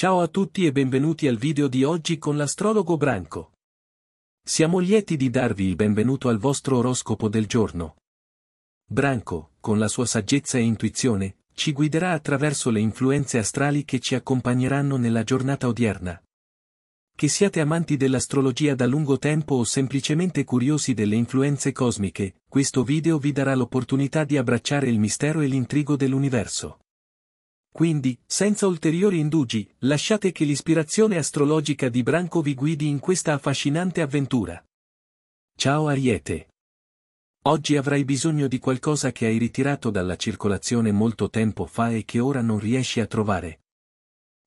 Ciao a tutti e benvenuti al video di oggi con l'astrologo Branco. Siamo lieti di darvi il benvenuto al vostro oroscopo del giorno. Branco, con la sua saggezza e intuizione, ci guiderà attraverso le influenze astrali che ci accompagneranno nella giornata odierna. Che siate amanti dell'astrologia da lungo tempo o semplicemente curiosi delle influenze cosmiche, questo video vi darà l'opportunità di abbracciare il mistero e l'intrigo dell'universo. Quindi, senza ulteriori indugi, lasciate che l'ispirazione astrologica di Branco vi guidi in questa affascinante avventura. Ciao Ariete! Oggi avrai bisogno di qualcosa che hai ritirato dalla circolazione molto tempo fa e che ora non riesci a trovare.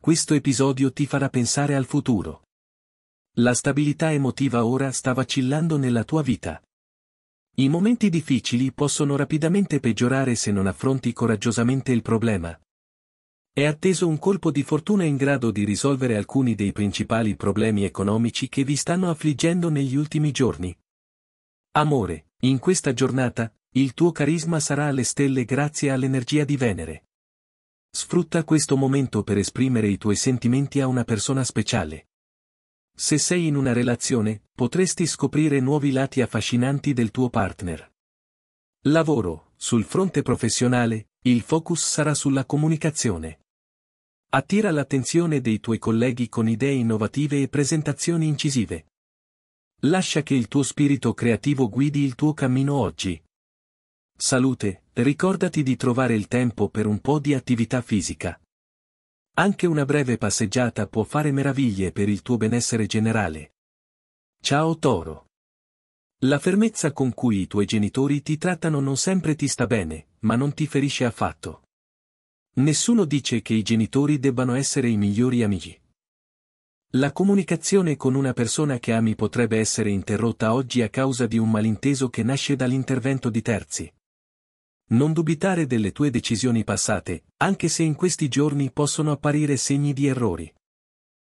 Questo episodio ti farà pensare al futuro. La stabilità emotiva ora sta vacillando nella tua vita. I momenti difficili possono rapidamente peggiorare se non affronti coraggiosamente il problema. È atteso un colpo di fortuna in grado di risolvere alcuni dei principali problemi economici che vi stanno affliggendo negli ultimi giorni. Amore, in questa giornata, il tuo carisma sarà alle stelle grazie all'energia di Venere. Sfrutta questo momento per esprimere i tuoi sentimenti a una persona speciale. Se sei in una relazione, potresti scoprire nuovi lati affascinanti del tuo partner. Lavoro, sul fronte professionale, il focus sarà sulla comunicazione. Attira l'attenzione dei tuoi colleghi con idee innovative e presentazioni incisive. Lascia che il tuo spirito creativo guidi il tuo cammino oggi. Salute, ricordati di trovare il tempo per un po' di attività fisica. Anche una breve passeggiata può fare meraviglie per il tuo benessere generale. Ciao Toro. La fermezza con cui i tuoi genitori ti trattano non sempre ti sta bene, ma non ti ferisce affatto. Nessuno dice che i genitori debbano essere i migliori amici. La comunicazione con una persona che ami potrebbe essere interrotta oggi a causa di un malinteso che nasce dall'intervento di terzi. Non dubitare delle tue decisioni passate, anche se in questi giorni possono apparire segni di errori.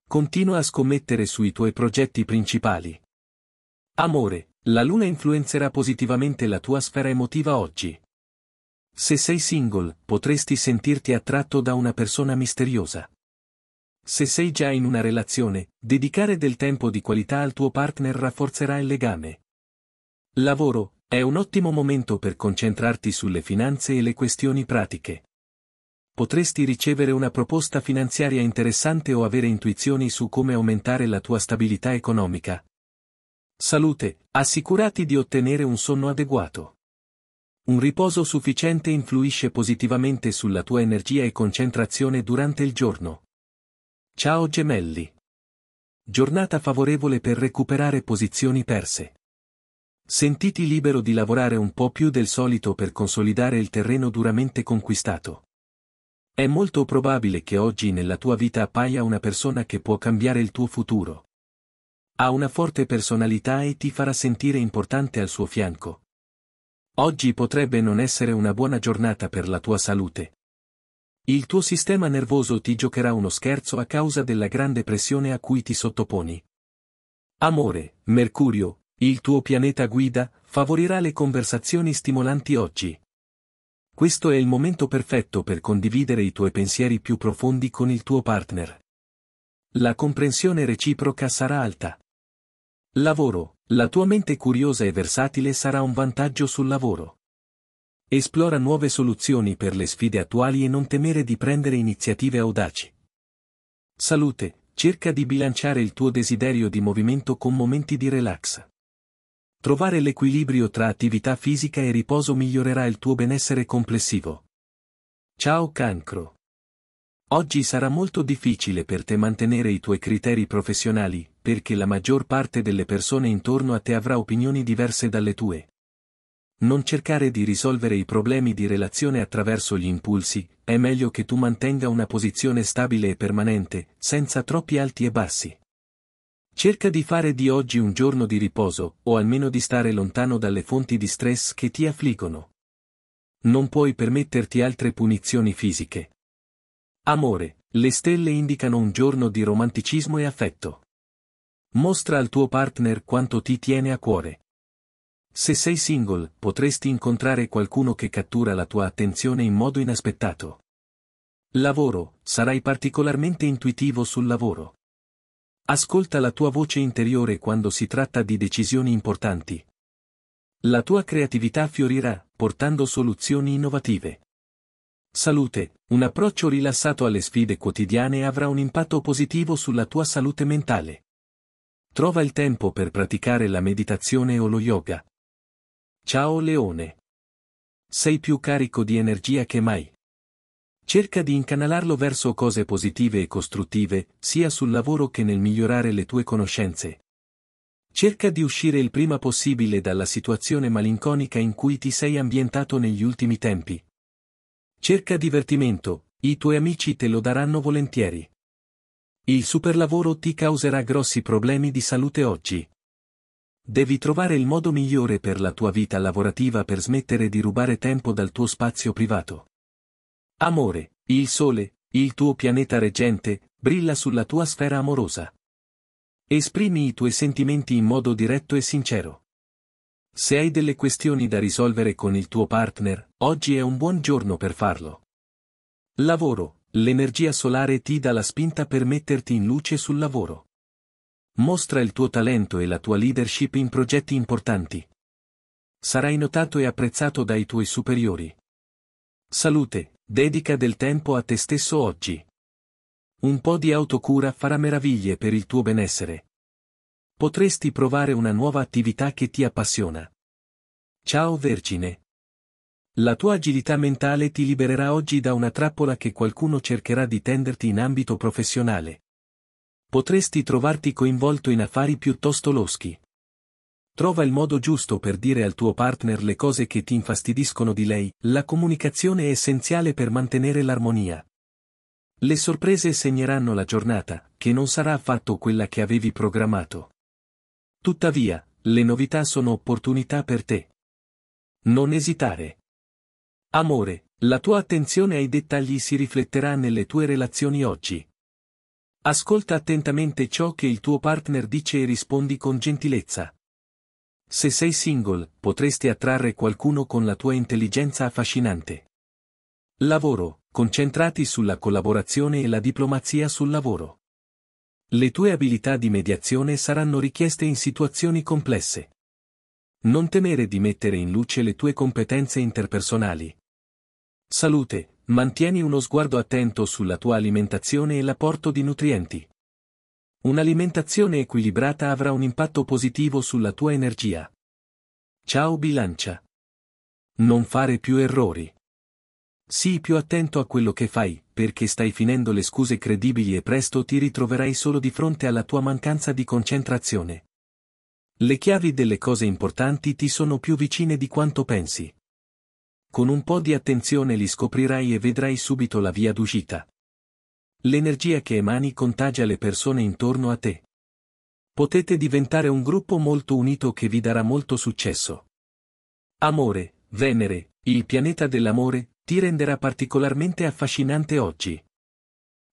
Continua a scommettere sui tuoi progetti principali. Amore, la luna influenzerà positivamente la tua sfera emotiva oggi. Se sei single, potresti sentirti attratto da una persona misteriosa. Se sei già in una relazione, dedicare del tempo di qualità al tuo partner rafforzerà il legame. Lavoro, è un ottimo momento per concentrarti sulle finanze e le questioni pratiche. Potresti ricevere una proposta finanziaria interessante o avere intuizioni su come aumentare la tua stabilità economica. Salute, assicurati di ottenere un sonno adeguato. Un riposo sufficiente influisce positivamente sulla tua energia e concentrazione durante il giorno. Ciao gemelli. Giornata favorevole per recuperare posizioni perse. Sentiti libero di lavorare un po' più del solito per consolidare il terreno duramente conquistato. È molto probabile che oggi nella tua vita appaia una persona che può cambiare il tuo futuro. Ha una forte personalità e ti farà sentire importante al suo fianco, Oggi potrebbe non essere una buona giornata per la tua salute. Il tuo sistema nervoso ti giocherà uno scherzo a causa della grande pressione a cui ti sottoponi. Amore, Mercurio, il tuo pianeta guida, favorirà le conversazioni stimolanti oggi. Questo è il momento perfetto per condividere i tuoi pensieri più profondi con il tuo partner. La comprensione reciproca sarà alta. Lavoro, la tua mente curiosa e versatile sarà un vantaggio sul lavoro. Esplora nuove soluzioni per le sfide attuali e non temere di prendere iniziative audaci. Salute, cerca di bilanciare il tuo desiderio di movimento con momenti di relax. Trovare l'equilibrio tra attività fisica e riposo migliorerà il tuo benessere complessivo. Ciao cancro! Oggi sarà molto difficile per te mantenere i tuoi criteri professionali, perché la maggior parte delle persone intorno a te avrà opinioni diverse dalle tue. Non cercare di risolvere i problemi di relazione attraverso gli impulsi, è meglio che tu mantenga una posizione stabile e permanente, senza troppi alti e bassi. Cerca di fare di oggi un giorno di riposo, o almeno di stare lontano dalle fonti di stress che ti affliggono. Non puoi permetterti altre punizioni fisiche. Amore, le stelle indicano un giorno di romanticismo e affetto. Mostra al tuo partner quanto ti tiene a cuore. Se sei single, potresti incontrare qualcuno che cattura la tua attenzione in modo inaspettato. Lavoro, sarai particolarmente intuitivo sul lavoro. Ascolta la tua voce interiore quando si tratta di decisioni importanti. La tua creatività fiorirà, portando soluzioni innovative. Salute. Un approccio rilassato alle sfide quotidiane avrà un impatto positivo sulla tua salute mentale. Trova il tempo per praticare la meditazione o lo yoga. Ciao Leone. Sei più carico di energia che mai. Cerca di incanalarlo verso cose positive e costruttive, sia sul lavoro che nel migliorare le tue conoscenze. Cerca di uscire il prima possibile dalla situazione malinconica in cui ti sei ambientato negli ultimi tempi, Cerca divertimento, i tuoi amici te lo daranno volentieri. Il superlavoro ti causerà grossi problemi di salute oggi. Devi trovare il modo migliore per la tua vita lavorativa per smettere di rubare tempo dal tuo spazio privato. Amore, il sole, il tuo pianeta reggente, brilla sulla tua sfera amorosa. Esprimi i tuoi sentimenti in modo diretto e sincero. Se hai delle questioni da risolvere con il tuo partner, oggi è un buon giorno per farlo. Lavoro. L'energia solare ti dà la spinta per metterti in luce sul lavoro. Mostra il tuo talento e la tua leadership in progetti importanti. Sarai notato e apprezzato dai tuoi superiori. Salute, dedica del tempo a te stesso oggi. Un po' di autocura farà meraviglie per il tuo benessere. Potresti provare una nuova attività che ti appassiona. Ciao Vergine. La tua agilità mentale ti libererà oggi da una trappola che qualcuno cercherà di tenderti in ambito professionale. Potresti trovarti coinvolto in affari piuttosto loschi. Trova il modo giusto per dire al tuo partner le cose che ti infastidiscono di lei, la comunicazione è essenziale per mantenere l'armonia. Le sorprese segneranno la giornata, che non sarà affatto quella che avevi programmato. Tuttavia, le novità sono opportunità per te. Non esitare. Amore, la tua attenzione ai dettagli si rifletterà nelle tue relazioni oggi. Ascolta attentamente ciò che il tuo partner dice e rispondi con gentilezza. Se sei single, potresti attrarre qualcuno con la tua intelligenza affascinante. Lavoro, concentrati sulla collaborazione e la diplomazia sul lavoro. Le tue abilità di mediazione saranno richieste in situazioni complesse. Non temere di mettere in luce le tue competenze interpersonali. Salute, mantieni uno sguardo attento sulla tua alimentazione e l'apporto di nutrienti. Un'alimentazione equilibrata avrà un impatto positivo sulla tua energia. Ciao bilancia. Non fare più errori. Sii più attento a quello che fai, perché stai finendo le scuse credibili e presto ti ritroverai solo di fronte alla tua mancanza di concentrazione. Le chiavi delle cose importanti ti sono più vicine di quanto pensi. Con un po' di attenzione li scoprirai e vedrai subito la via d'uscita. L'energia che emani contagia le persone intorno a te. Potete diventare un gruppo molto unito che vi darà molto successo. Amore, Venere, il pianeta dell'amore, ti renderà particolarmente affascinante oggi.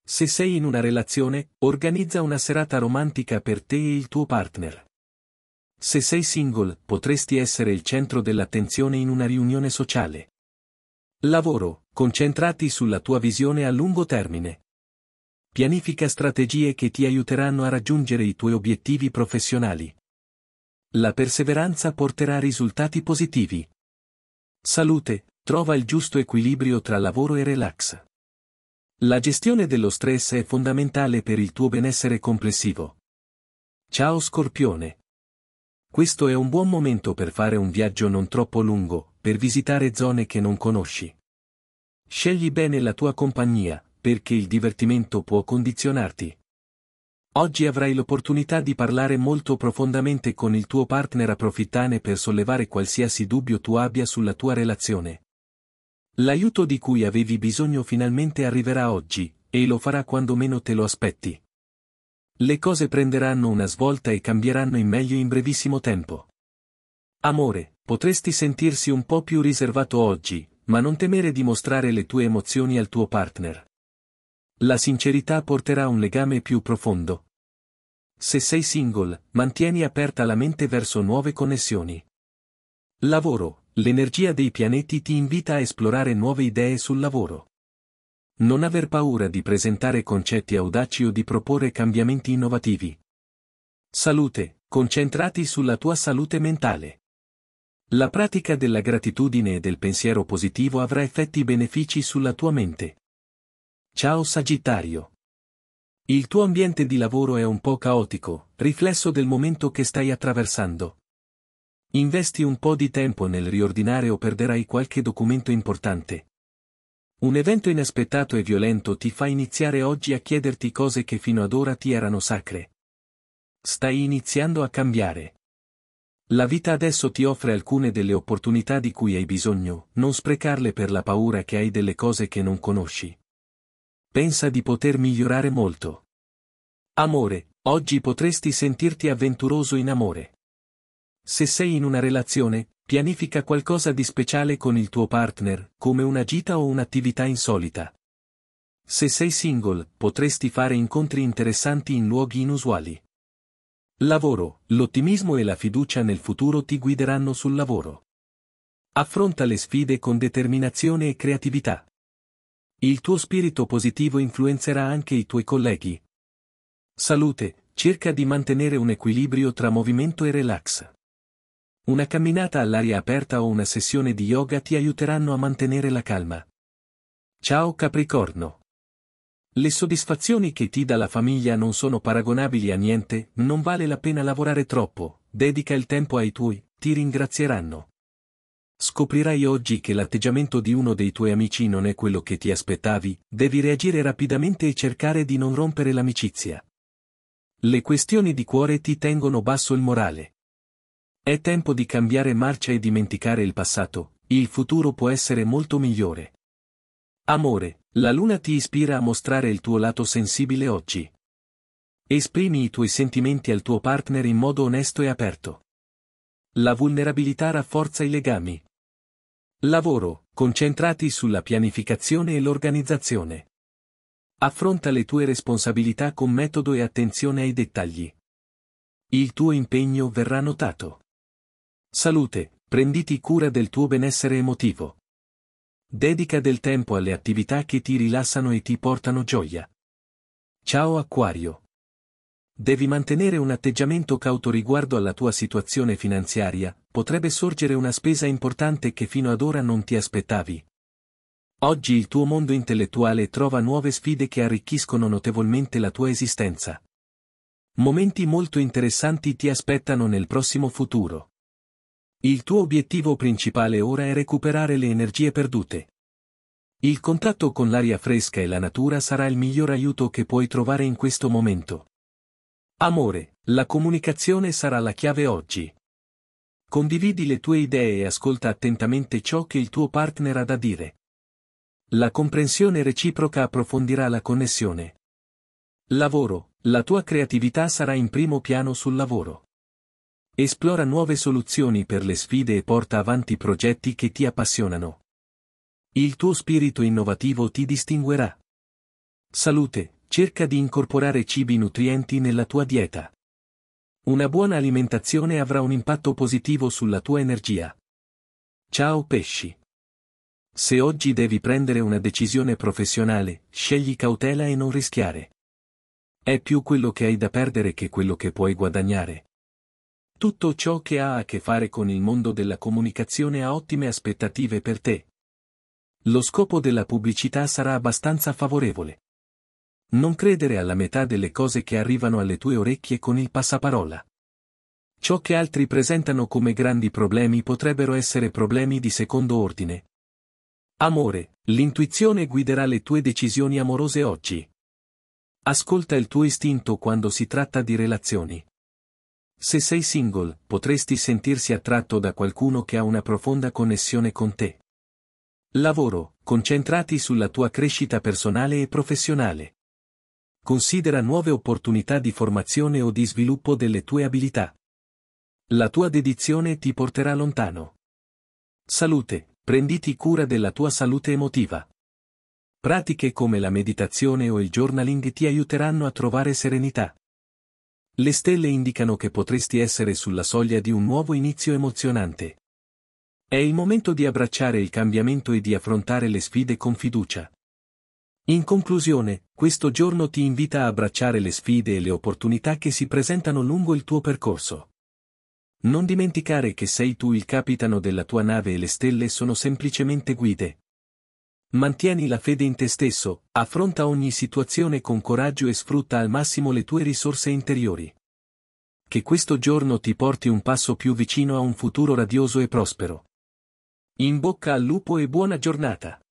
Se sei in una relazione, organizza una serata romantica per te e il tuo partner. Se sei single, potresti essere il centro dell'attenzione in una riunione sociale. Lavoro, concentrati sulla tua visione a lungo termine. Pianifica strategie che ti aiuteranno a raggiungere i tuoi obiettivi professionali. La perseveranza porterà risultati positivi. Salute, Trova il giusto equilibrio tra lavoro e relax. La gestione dello stress è fondamentale per il tuo benessere complessivo. Ciao Scorpione. Questo è un buon momento per fare un viaggio non troppo lungo, per visitare zone che non conosci. Scegli bene la tua compagnia, perché il divertimento può condizionarti. Oggi avrai l'opportunità di parlare molto profondamente con il tuo partner approfittane per sollevare qualsiasi dubbio tu abbia sulla tua relazione. L'aiuto di cui avevi bisogno finalmente arriverà oggi, e lo farà quando meno te lo aspetti. Le cose prenderanno una svolta e cambieranno in meglio in brevissimo tempo. Amore, potresti sentirsi un po' più riservato oggi, ma non temere di mostrare le tue emozioni al tuo partner. La sincerità porterà un legame più profondo. Se sei single, mantieni aperta la mente verso nuove connessioni. Lavoro, L'energia dei pianeti ti invita a esplorare nuove idee sul lavoro. Non aver paura di presentare concetti audaci o di proporre cambiamenti innovativi. Salute, concentrati sulla tua salute mentale. La pratica della gratitudine e del pensiero positivo avrà effetti benefici sulla tua mente. Ciao Sagittario. Il tuo ambiente di lavoro è un po' caotico, riflesso del momento che stai attraversando. Investi un po' di tempo nel riordinare o perderai qualche documento importante. Un evento inaspettato e violento ti fa iniziare oggi a chiederti cose che fino ad ora ti erano sacre. Stai iniziando a cambiare. La vita adesso ti offre alcune delle opportunità di cui hai bisogno, non sprecarle per la paura che hai delle cose che non conosci. Pensa di poter migliorare molto. Amore, oggi potresti sentirti avventuroso in amore. Se sei in una relazione, pianifica qualcosa di speciale con il tuo partner, come una gita o un'attività insolita. Se sei single, potresti fare incontri interessanti in luoghi inusuali. Lavoro, l'ottimismo e la fiducia nel futuro ti guideranno sul lavoro. Affronta le sfide con determinazione e creatività. Il tuo spirito positivo influenzerà anche i tuoi colleghi. Salute, cerca di mantenere un equilibrio tra movimento e relax. Una camminata all'aria aperta o una sessione di yoga ti aiuteranno a mantenere la calma. Ciao Capricorno. Le soddisfazioni che ti dà la famiglia non sono paragonabili a niente, non vale la pena lavorare troppo, dedica il tempo ai tuoi, ti ringrazieranno. Scoprirai oggi che l'atteggiamento di uno dei tuoi amici non è quello che ti aspettavi, devi reagire rapidamente e cercare di non rompere l'amicizia. Le questioni di cuore ti tengono basso il morale. È tempo di cambiare marcia e dimenticare il passato, il futuro può essere molto migliore. Amore, la luna ti ispira a mostrare il tuo lato sensibile oggi. Esprimi i tuoi sentimenti al tuo partner in modo onesto e aperto. La vulnerabilità rafforza i legami. Lavoro, concentrati sulla pianificazione e l'organizzazione. Affronta le tue responsabilità con metodo e attenzione ai dettagli. Il tuo impegno verrà notato. Salute, prenditi cura del tuo benessere emotivo. Dedica del tempo alle attività che ti rilassano e ti portano gioia. Ciao Aquario. Devi mantenere un atteggiamento cauto riguardo alla tua situazione finanziaria, potrebbe sorgere una spesa importante che fino ad ora non ti aspettavi. Oggi il tuo mondo intellettuale trova nuove sfide che arricchiscono notevolmente la tua esistenza. Momenti molto interessanti ti aspettano nel prossimo futuro. Il tuo obiettivo principale ora è recuperare le energie perdute. Il contatto con l'aria fresca e la natura sarà il miglior aiuto che puoi trovare in questo momento. Amore, la comunicazione sarà la chiave oggi. Condividi le tue idee e ascolta attentamente ciò che il tuo partner ha da dire. La comprensione reciproca approfondirà la connessione. Lavoro, la tua creatività sarà in primo piano sul lavoro. Esplora nuove soluzioni per le sfide e porta avanti progetti che ti appassionano. Il tuo spirito innovativo ti distinguerà. Salute, cerca di incorporare cibi nutrienti nella tua dieta. Una buona alimentazione avrà un impatto positivo sulla tua energia. Ciao pesci. Se oggi devi prendere una decisione professionale, scegli cautela e non rischiare. È più quello che hai da perdere che quello che puoi guadagnare. Tutto ciò che ha a che fare con il mondo della comunicazione ha ottime aspettative per te. Lo scopo della pubblicità sarà abbastanza favorevole. Non credere alla metà delle cose che arrivano alle tue orecchie con il passaparola. Ciò che altri presentano come grandi problemi potrebbero essere problemi di secondo ordine. Amore, l'intuizione guiderà le tue decisioni amorose oggi. Ascolta il tuo istinto quando si tratta di relazioni. Se sei single, potresti sentirsi attratto da qualcuno che ha una profonda connessione con te. Lavoro, concentrati sulla tua crescita personale e professionale. Considera nuove opportunità di formazione o di sviluppo delle tue abilità. La tua dedizione ti porterà lontano. Salute, prenditi cura della tua salute emotiva. Pratiche come la meditazione o il journaling ti aiuteranno a trovare serenità. Le stelle indicano che potresti essere sulla soglia di un nuovo inizio emozionante. È il momento di abbracciare il cambiamento e di affrontare le sfide con fiducia. In conclusione, questo giorno ti invita a abbracciare le sfide e le opportunità che si presentano lungo il tuo percorso. Non dimenticare che sei tu il capitano della tua nave e le stelle sono semplicemente guide. Mantieni la fede in te stesso, affronta ogni situazione con coraggio e sfrutta al massimo le tue risorse interiori. Che questo giorno ti porti un passo più vicino a un futuro radioso e prospero. In bocca al lupo e buona giornata!